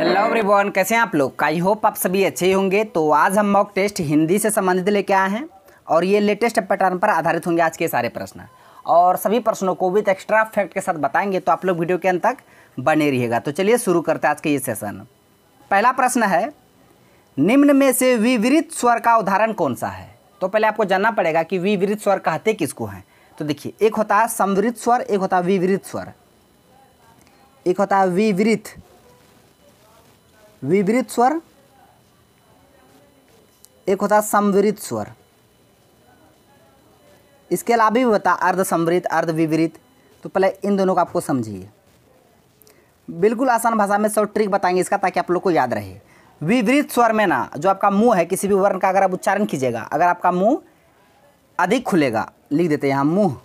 hello everyone कैसे हैं आप लोग आई होप आप सभी अच्छे ही होंगे तो आज हम मॉक टेस्ट हिंदी से संबंधित लेके आए हैं और ये लेटेस्ट पैटर्न पर आधारित होंगे आज के सारे प्रश्न और सभी प्रश्नों को विद एक्स्ट्रा फैक्ट के साथ बताएंगे तो आप लोग वीडियो के अंत तक बने रहिएगा तो चलिए शुरू करते हैं आज के ये सेशन पहला प्रश्न है निम्न में से विवृत स्वर का उदाहरण कौन सा है तो पहले आपको जानना पड़ेगा कि विवृत स्वर कहते किसको हैं तो देखिए एक होता है समवृत स्वर एक होता है विवृत स्वर एक होता है विवृत विवृत स्वर एक होता है समवृत स्वर इसके अलावा भी होता अर्ध समृत अर्ध विवृत तो पहले इन दोनों को आपको समझिए बिल्कुल आसान भाषा में सब ट्रिक बताएंगे इसका ताकि आप लोग को याद रहे विवृत स्वर में ना जो आपका मुंह है किसी भी वर्ण का अगर आप उच्चारण कीजिएगा अगर आपका मुंह अधिक खुलेगा लिख देते हैं हम मुंह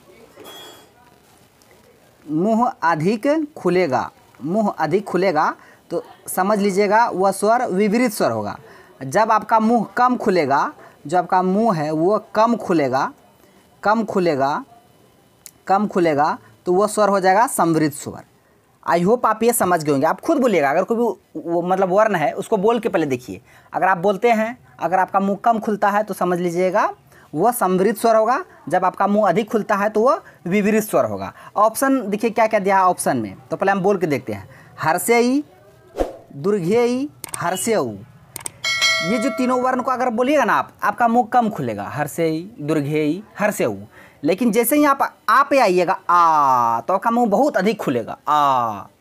मुंह अधिक खुलेगा मुंह अधिक खुलेगा तो समझ लीजिएगा वह स्वर विपरीत स्वर होगा जब आपका मुंह कम खुलेगा जो आपका मुंह है वो कम खुलेगा कम खुलेगा कम खुलेगा तो वह स्वर हो जाएगा समृद्ध स्वर आई होप आप ये समझ गए होंगे आप खुद बोलिएगा अगर कोई वो मतलब वर्ण है उसको बोल के पहले देखिए अगर आप बोलते हैं अगर आपका मुंह कम खुलता है तो समझ लीजिएगा वह समृद्ध स्वर होगा जब आपका मुंह अधिक खुलता है तो वह विवृत स्वर होगा ऑप्शन देखिए क्या क्या दिया ऑप्शन में तो पहले हम बोल के देखते हैं हर्षयी दुर्घेई हर्स्यऊ ये जो तीनों वर्ण को अगर बोलिएगा ना आप आपका मुंह कम खुलेगा हर्सेई दुर्घेई हर्ष्यऊ लेकिन जैसे ही आप आ पे आइएगा आ तो आपका मुंह बहुत अधिक खुलेगा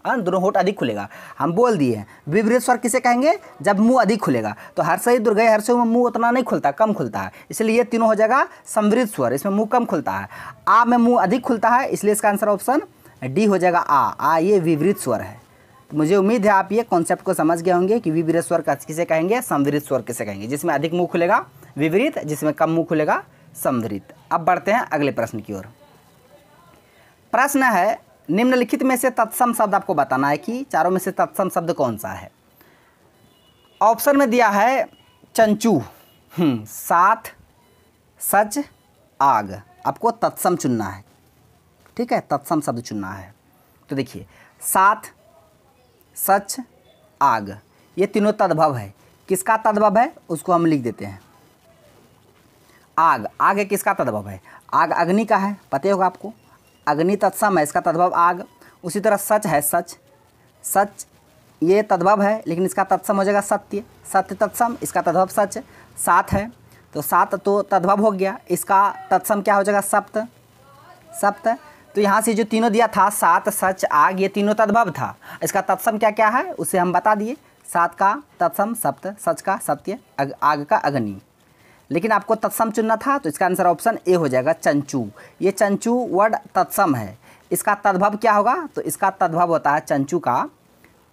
आ दोनों होठ अधिक खुलेगा हम बोल दिए विवृत स्वर किसे कहेंगे जब मुंह अधिक खुलेगा तो हर सही दुर्गय हर से मुंह उतना नहीं खुलता कम खुलता है इसलिए ये तीनों हो जाएगा समृद्ध स्वर इसमें मुंह कम खुलता है आ में मुंह अधिक खुलता है इसलिए इसका आंसर ऑप्शन डी हो जाएगा आ आ ये विवृत स्वर है मुझे उम्मीद है आप ये कॉन्सेप्ट को समझ गए होंगे कि विवृत स्वर किसे कहेंगे समविरित स्वर किसे कहेंगे जिसमें अधिक मुँह खुलेगा विवृत जिसमें कम मुँह खुलेगा समविरित अब बढ़ते हैं अगले प्रश्न की ओर प्रश्न है निम्नलिखित में से तत्सम शब्द आपको बताना है कि चारों में से तत्सम शब्द कौन सा है ऑप्शन में दिया है चंचू हम्म, साथ सच आग आपको तत्सम चुनना है ठीक है तत्सम शब्द चुनना है तो देखिए साथ सच आग ये तीनों तद्भव है किसका तद्भव है उसको हम लिख देते हैं आग आग किसका तद्भव है आग अग्नि का है पते होगा आपको अग्नि तत्सम है इसका तद्भव आग उसी तरह सच है सच सच ये तद्भव है लेकिन इसका तत्सम हो जाएगा सत्य सत्य तत्सम इसका तद्भव सच सात है तो सात तो तद्भव हो गया इसका तत्सम क्या हो जाएगा सप्त सप्त तो यहाँ से जो तीनों दिया था सात सच आग ये तीनों तद्भव था इसका तत्सम क्या क्या है उसे हम बता दिए सात का तत्सम सप्त सच का सत्य अग, आग का अग्नि लेकिन आपको तत्सम चुनना था तो इसका आंसर ऑप्शन ए हो जाएगा चंचू ये चंचू वर्ड तत्सम है इसका तद्भव क्या होगा तो इसका तद्भव होता है चंचू का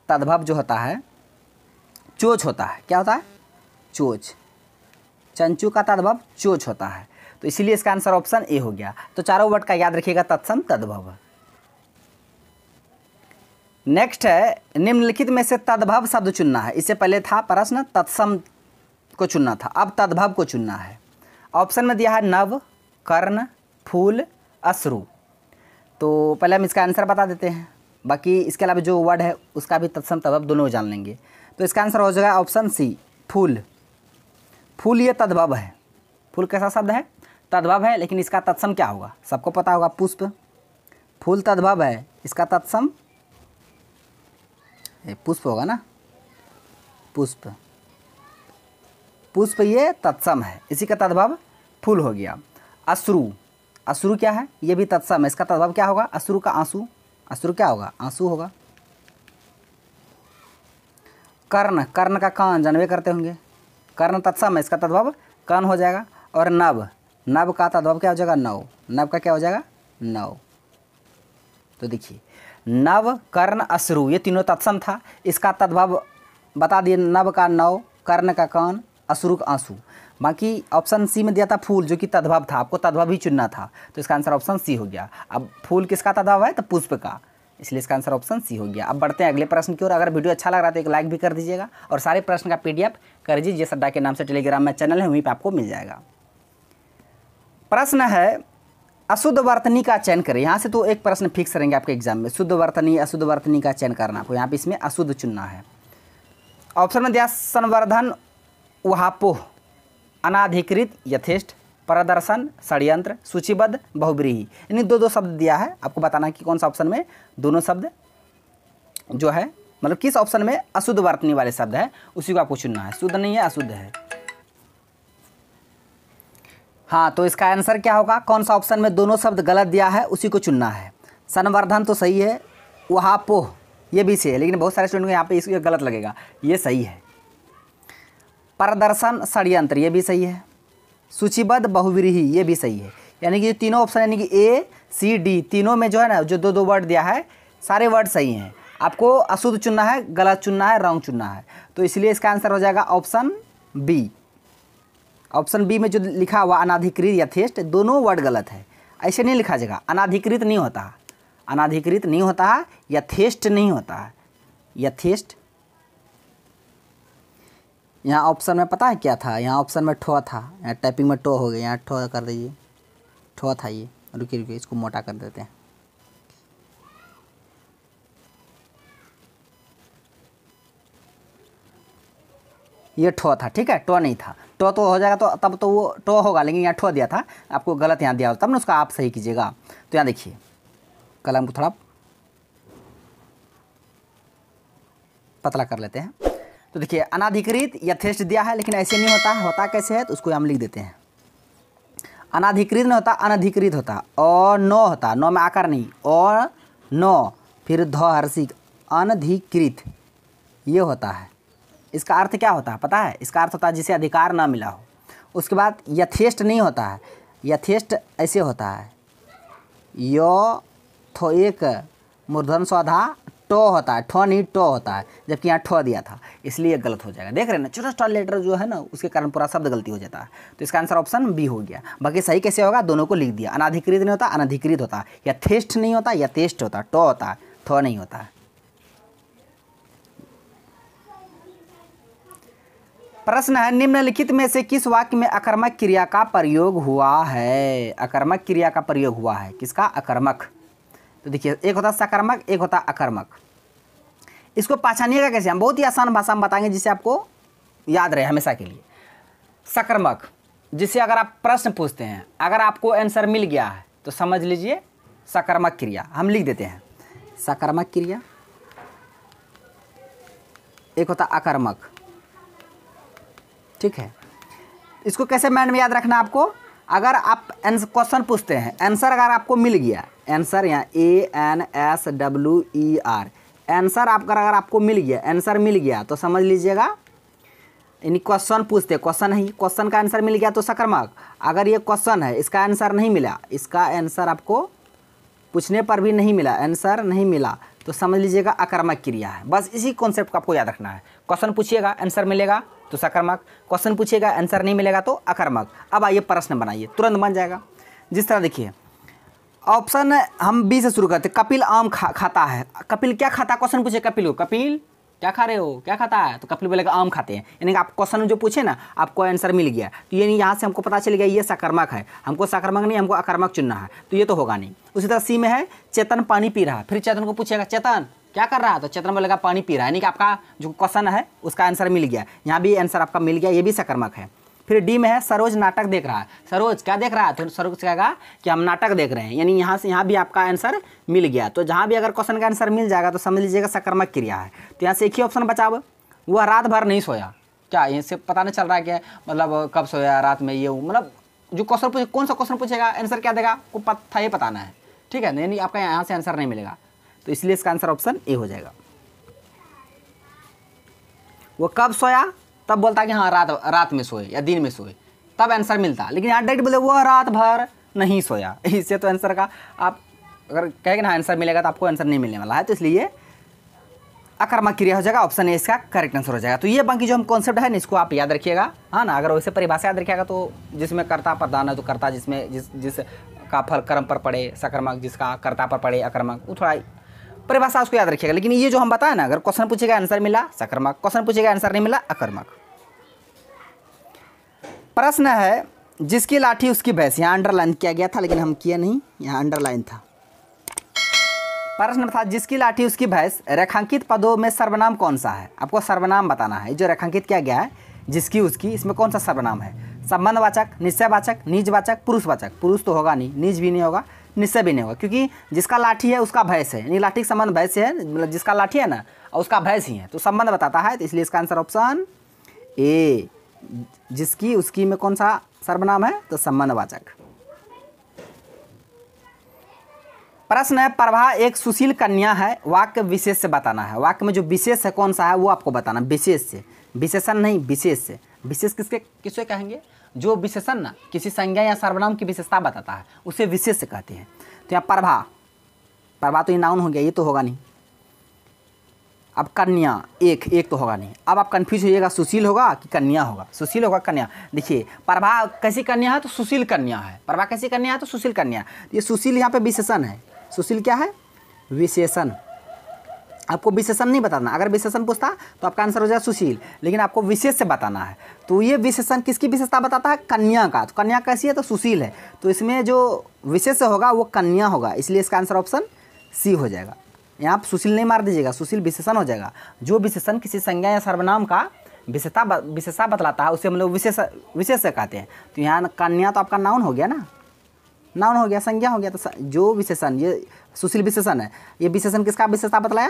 तद्भव जो होता है चोच होता है क्या होता है चोच चंचू का तद्भव चोच होता है तो इसीलिए इसका आंसर ऑप्शन ए हो गया तो चारों वर्ड का याद रखिएगा तत्सम तद्भव नेक्स्ट है निम्नलिखित में से तद्भव शब्द चुनना है इससे पहले था प्रश्न तत्सम को चुनना था अब तद्भव को चुनना है ऑप्शन में दिया है नव कर्ण फूल अश्रु तो पहले हम इसका आंसर बता देते हैं बाकी इसके अलावा जो वर्ड है उसका भी तत्सम तद्भव दोनों जान लेंगे तो इसका आंसर हो जाएगा ऑप्शन सी फूल फूल ये तद्भव है फूल कैसा शब्द है तद्भव है लेकिन इसका तत्सम क्या होगा सबको पता होगा पुष्प फूल तद्भव है इसका तत्सम ये पुष्प होगा ना पुष्प पुष्प ये तत्सम है इसी का तद्भव फूल हो गया अश्रु अश्रु क्या है ये भी तत्सम है इसका तद्भव क्या होगा अश्रु का आंसू अश्रु क्या होगा आंसू होगा कर्ण कर्ण का कान जानवे करते होंगे कर्ण तत्सम है इसका तद्भव कर्ण हो जाएगा और नव नव का था तो क्या हो जाएगा नौ नव का क्या हो जाएगा नौ तो देखिए नव कर्ण अश्रु ये तीनों तत्सम था इसका तद्भव बता दिए नव का नव कर्ण का कर्ण अश्रु का आंसू बाकी ऑप्शन सी में दिया था फूल जो कि तद्भव था आपको तद्भव ही चुनना था तो इसका आंसर ऑप्शन सी हो गया अब फूल किसका तद्भव है तो पुष्प का इसलिए इसका आंसर ऑप्शन सी हो गया अब बढ़ते हैं अगले प्रश्न की ओर अगर वीडियो अच्छा लग रहा है तो एक लाइक भी कर दीजिएगा और सारे प्रश्न का पीडीएफ कर दीजिए जिस अड्डा के नाम से टेलीग्राम में चैनल है वहीं पर आपको मिल जाएगा प्रश्न है अशुद्ध वर्तनी का चयन करें यहाँ से तो एक प्रश्न फिक्स रहेंगे आपके एग्जाम में शुद्ध वर्तनी अशुद्ध वर्तनी का चयन करना आपको यहाँ पे इसमें अशुद्ध चुनना है ऑप्शन में दिया संवर्धन उहापोह अनाधिकृत यथेष्ट प्रदर्शन षडयंत्र सूचीबद्ध बहुब्रीही यानी दो दो शब्द दिया है आपको बताना कि कौन सा ऑप्शन में दोनों शब्द जो है मतलब किस ऑप्शन में अशुद्ध वर्तनी वाले शब्द है उसी को आपको चुनना है शुद्ध नहीं है अशुद्ध है हाँ तो इसका आंसर क्या होगा कौन सा ऑप्शन में दोनों शब्द गलत दिया है उसी को चुनना है संवर्धन तो सही है वहाँ पोह ये भी सही है लेकिन बहुत सारे स्टूडेंट को यहाँ पे इसको गलत लगेगा ये सही है प्रदर्शन षडयंत्र ये भी सही है सूचीबद्ध बहुविरीही ये भी सही है यानी कि तीनों ऑप्शन यानी कि ए सी डी तीनों में जो है ना जो दो दो वर्ड दिया है सारे वर्ड सही हैं आपको अशुद्ध चुनना है गलत चुनना है रॉन्ग चुनना है तो इसलिए इसका आंसर हो जाएगा ऑप्शन बी ऑप्शन बी में जो लिखा हुआ अनाधिकृत या थेस्ट दोनों वर्ड गलत है ऐसे नहीं लिखा जाएगा अनाधिकृत नहीं होता अनाधिकृत नहीं होता है या थेस्ट नहीं होता है या थेस्ट यहाँ ऑप्शन में पता है क्या था यहाँ ऑप्शन में ठो था यहाँ टाइपिंग में टो हो गया यहाँ ठो कर दीजिए ठो था ये रुकिए रुकिए इसको मोटा कर देते हैं ये ठो था ठीक है टो नहीं था टो तो हो जाएगा तो तब तो वो टो होगा लेकिन यहाँ ठो दिया था आपको गलत यहाँ दिया हो तब ना उसका आप सही कीजिएगा तो यहाँ देखिए कलम को थोड़ा पतला कर लेते हैं तो देखिए अनाधिकृत यथेष्ट दिया है लेकिन ऐसे नहीं होता है होता कैसे है तो उसको हम लिख देते हैं अनाधिकृत नहीं होता अनधिकृत होता और नौ होता नौ में आकार नहीं और नौ फिर धहर्षिक अनधिकृत ये होता है इसका अर्थ क्या होता है पता है इसका अर्थ होता है जिसे अधिकार ना मिला हो उसके बाद यथेष्ट नहीं होता है यथेष्ट ऐसे होता है यो थो एक मूर्धन सौधा टो होता है ठो नहीं टो होता है जबकि यहाँ ठो दिया था इसलिए गलत हो जाएगा देख रहे ना छोटा छोटा लेटर जो है ना उसके कारण पूरा शब्द गलती हो जाता है तो इसका आंसर ऑप्शन बी हो गया बाकी सही कैसे होगा दोनों को लिख दिया अनाधिकृत नहीं होता अनाधिकृत होता यथेष्ट नहीं होता यथेष्ट होता टो होता ठो नहीं होता है प्रश्न है निम्नलिखित में से किस वाक्य में अकर्मक क्रिया का प्रयोग हुआ है अकर्मक क्रिया का प्रयोग हुआ है किसका अकर्मक तो देखिए एक होता सकर्मक एक होता अकर्मक इसको पहचानिएगा कैसे हम बहुत ही आसान भाषा में बताएंगे जिसे आपको याद रहे हमेशा के लिए सकर्मक जिसे अगर आप प्रश्न पूछते हैं अगर आपको आंसर मिल गया है तो समझ लीजिए सकर्मक क्रिया हम लिख देते हैं सकर्मक क्रिया एक होता अकर्मक ठीक है इसको कैसे माइंड में याद रखना आपको अगर आप क्वेश्चन पूछते हैं आंसर अगर आपको मिल गया आंसर यहाँ A N S W E R answer आपका अगर आपको मिल गया आंसर मिल गया तो समझ लीजिएगा यानी क्वेश्चन पूछते क्वेश्चन ही क्वेश्चन का आंसर मिल गया तो सकर्मक अगर ये क्वेश्चन है इसका आंसर नहीं मिला इसका आंसर आपको पूछने पर भी नहीं मिला आंसर नहीं मिला तो समझ लीजिएगा आक्रामक क्रिया है बस इसी कॉन्सेप्ट को आपको याद रखना है क्वेश्चन पूछिएगा आंसर मिलेगा तो सकर्मक क्वेश्चन पूछिएगा आंसर नहीं मिलेगा तो अकर्मक अब आइए प्रश्न बनाइए तुरंत बन जाएगा जिस तरह देखिए ऑप्शन हम बी से शुरू करते कपिल आम खा खाता है कपिल क्या खाता क्वेश्चन पूछे कपिल हो कपिल क्या खा रहे हो क्या खाता है तो कपिल बोलेगा आम खाते हैं यानी कि आप क्वेश्चन जो पूछे ना आपको आंसर मिल गया तो ये नहीं यहाँ से हमको पता चल गया ये सकर्मक है हमको सकर्मक नहीं हमको अकर्मक चुनना है तो ये तो होगा नहीं उसी तरह सी में है चेतन पानी पी रहा फिर चेतन को पूछेगा चेतन क्या कर रहा है तो चतुर्म लगा पानी पी रहा है यानी कि आपका जो क्वेश्चन है उसका आंसर मिल गया यहाँ भी आंसर आपका मिल गया ये भी सकर्मक है फिर डी में है सरोज नाटक देख रहा है सरोज क्या देख रहा है तो सरोज कहेगा कि हम नाटक देख रहे हैं यानी यहाँ से यहाँ भी आपका आंसर मिल गया तो जहाँ भी अगर क्वेश्चन का आंसर मिल जाएगा तो समझ लीजिएगा सकर्मक क्रिया है तो यहाँ से एक ही ऑप्शन बचाओ वह रात भर नहीं सोया क्या से पता नहीं चल रहा है क्या मतलब कब सोया रात में ये मतलब जो क्वेश्चन पूछे कौन सा क्वेश्चन पूछेगा आंसर क्या देगा को पता ही बताना है ठीक है यानी आपका यहाँ से आंसर नहीं मिलेगा तो इसलिए इसका आंसर ऑप्शन ए हो जाएगा वो कब सोया तब बोलता कि हाँ रात रात में सोए या दिन में सोए तब आंसर मिलता लेकिन यहाँ डायरेक्ट बोले वो रात भर नहीं सोया इससे तो आंसर का आप अगर कहेंगे ना आंसर मिलेगा तो आपको आंसर नहीं मिलने वाला है तो इसलिए अकर्मा क्रिया हो जाएगा ऑप्शन ए इसका करेक्ट आंसर हो जाएगा तो ये बाकी जो हम कॉन्सेप्ट है ना इसको आप याद रखिएगा हाँ ना अगर वैसे परिभाषा याद रखिएगा तो जिसमें कर्ता प्रधान है तो कर्ता जिसमें जिस जिस का फल कर्म पर पड़े सकर्मक जिसका कर्ता पर पड़े अकर्मक वो थोड़ा परिभाषा उसको याद रखिएगा लेकिन ये जो हम बताए ना अगर क्वेश्चन पूछेगा आंसर मिला सकर्मक क्वेश्चन पूछेगा आंसर नहीं मिला अकर्मक प्रश्न है जिसकी लाठी उसकी भैंस यहाँ अंडरलाइन किया गया था लेकिन हम किया नहीं यहाँ अंडरलाइन था प्रश्न था जिसकी लाठी उसकी भैंस रेखांकित पदों में सर्वनाम कौन सा है आपको सर्वनाम बताना है जो रेखांकित किया गया है जिसकी उसकी इसमें कौन सा सर्वनाम है संबंधवाचक निश्चयवाचक निजवाचक पुरुषवाचक पुरुष तो होगा नहीं निज भी नहीं होगा निश्चय भी नहीं होगा क्योंकि जिसका लाठी है उसका भैंस है यानी लाठी का संबंध भैंस से है मतलब जिसका लाठी है ना और उसका भैंस ही है तो संबंध बताता है तो इसलिए इसका आंसर ऑप्शन ए जिसकी उसकी में कौन सा सर्वनाम है तो संबंधवाचक प्रश्न है प्रभा एक सुशील कन्या है वाक्य विशेष से बताना है वाक्य में जो विशेष है कौन सा है वो आपको बताना विशेष से विशेषण नहीं विशेष से विशेष किसके किसे कहेंगे जो विशेषण ना किसी संज्ञा या सर्वनाम की विशेषता बताता है उसे विशेष कहते हैं तो यहाँ प्रभा प्रभा तो ये नाउन हो गया ये तो होगा नहीं अब कन्या एक एक तो होगा नहीं अब आप कन्फ्यूज होइएगा सुशील होगा कि कन्या होगा सुशील होगा कन्या देखिए प्रभा कैसी कन्या है तो सुशील कन्या है प्रभा कैसी कन्या है तो सुशील कन्या ये सुशील यहाँ पे विशेषण है सुशील क्या है विशेषण आपको विशेषण नहीं बताना अगर विशेषण पूछता तो आपका आंसर हो जाएगा सुशील लेकिन आपको विशेष से बताना है तो ये विशेषण किसकी विशेषता बताता है कन्या का तो कन्या कैसी है तो सुशील है तो इसमें जो विशेष होगा वो कन्या होगा इसलिए इसका आंसर ऑप्शन सी हो जाएगा यहाँ आप सुशील नहीं मार दीजिएगा सुशील विशेषण हो जाएगा जो विशेषण किसी संज्ञा या सर्वनाम का विशेषता विशेषता बतलाता है उसे हम लोग विशेष विशेष कहते हैं तो यहाँ कन्या तो आपका नाउन हो गया ना नाउन हो गया संज्ञा हो गया तो जो विशेषण ये सुशील विशेषण है ये विशेषण किसका विशेषता बतलाया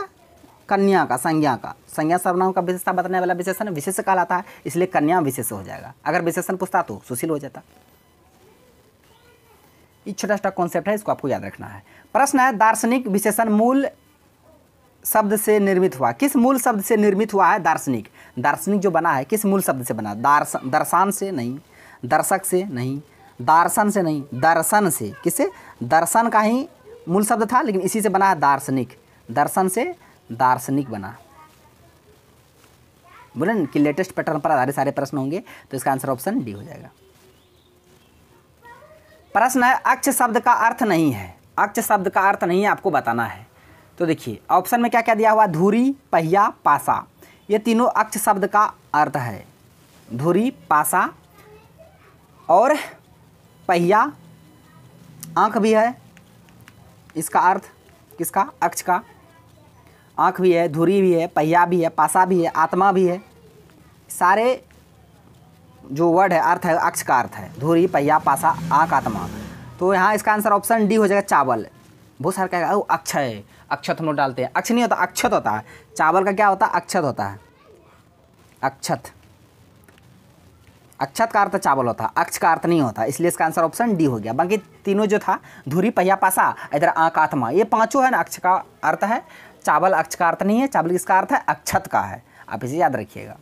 कन्या का संज्ञा का संज्ञा सर्वनाम का विशेषता बताने वाला विशेषण विशेष काल आता है इसलिए कन्या विशेष हो जाएगा अगर विशेषण पूछता तो सुशील हो जाता ये छोटा छोटा कॉन्सेप्ट है इसको आपको याद रखना है प्रश्न है दार्शनिक विशेषण मूल शब्द से निर्मित हुआ किस मूल शब्द से निर्मित हुआ है दार्शनिक दार्शनिक जो बना है किस मूल शब्द से बना दार्शन दर्शान से नहीं दर्शक से नहीं दार्शन से नहीं दर्शन से किसे दर्शन का ही मूल शब्द था लेकिन इसी से बना है दार्शनिक दर्शन से दार्शनिक बना बोले ना कि लेटेस्ट पैटर्न पर आधारित सारे प्रश्न होंगे तो इसका आंसर ऑप्शन डी हो जाएगा प्रश्न है अक्ष शब्द का अर्थ नहीं है अक्ष शब्द का अर्थ नहीं है आपको बताना है तो देखिए ऑप्शन में क्या क्या दिया हुआ धूरी पहिया पासा ये तीनों अक्ष शब्द का अर्थ है धूरी पासा और पहिया आंख भी है इसका अर्थ किसका अक्ष का आँख भी है धुरी भी है पहिया भी है पासा भी है आत्मा भी है सारे जो वर्ड है अर्थ है अक्ष का अर्थ है धुरी पहिया पासा आँख आत्मा तो यहाँ इसका आंसर ऑप्शन डी हो जाएगा चावल बहुत सारा कहेगा ओ अक्षय अक्षत हम लोग डालते हैं अक्ष नहीं होता अक्षत होता है चावल का क्या होता है अक्षत होता है अक्षत अक्षत का अर्थ चावल होता है अक्ष का अर्थ नहीं होता इसलिए इसका आंसर ऑप्शन डी हो गया बाकी तीनों जो था धुरी पहिया पासा इधर आँख आत्मा ये पाँचों है ना अक्ष का अर्थ है चावल अक्ष का अर्थ नहीं है चावल किसका अर्थ है अक्षत का है आप इसे याद रखिएगा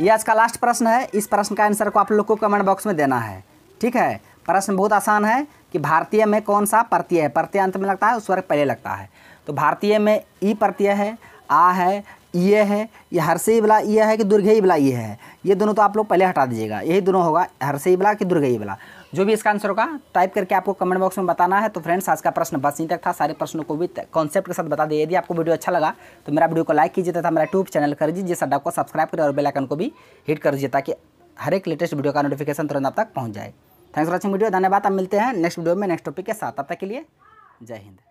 ये आज का लास्ट प्रश्न है इस प्रश्न का आंसर को आप लोग को कमेंट बॉक्स में देना है ठीक है प्रश्न बहुत आसान है कि भारतीय में कौन सा प्रत्यय है प्रत्यय अंत में लगता है उस वर्ग पहले लगता है तो भारतीय में ई प्रत्यय है आ है ये है ये ही बला ये है कि दुर्घई बला ये है ये दोनों तो आप लोग पहले हटा दीजिएगा यही दोनों होगा ही बला कि दुर्घई बला जो भी इसका आंसर होगा टाइप करके आपको कमेंट बॉक्स में बताना है तो फ्रेंड्स आज का प्रश्न बस नहीं तक था सारे प्रश्नों को भी कॉन्सेप्ट के साथ बता दिया यदि आपको वीडियो अच्छा लगा तो मेरा वीडियो को लाइक कीजिए तथा मेरा यूट्यूब चैनल कर दीजिए जिस अड्डा को सब्सक्राइब करें और बेलाइकन को भी हिट कर दीजिए ताकि हर एक लेटेस्ट वीडियो का नोटिफिकेशन तुरंत आप तक पहुँच जाए थैंक्स फॉर वॉचिंग वीडियो धन्यवाद आप मिलते हैं नेक्स्ट वीडियो में नेक्स्ट टॉपिक के साथ अब तक के लिए जय हिंद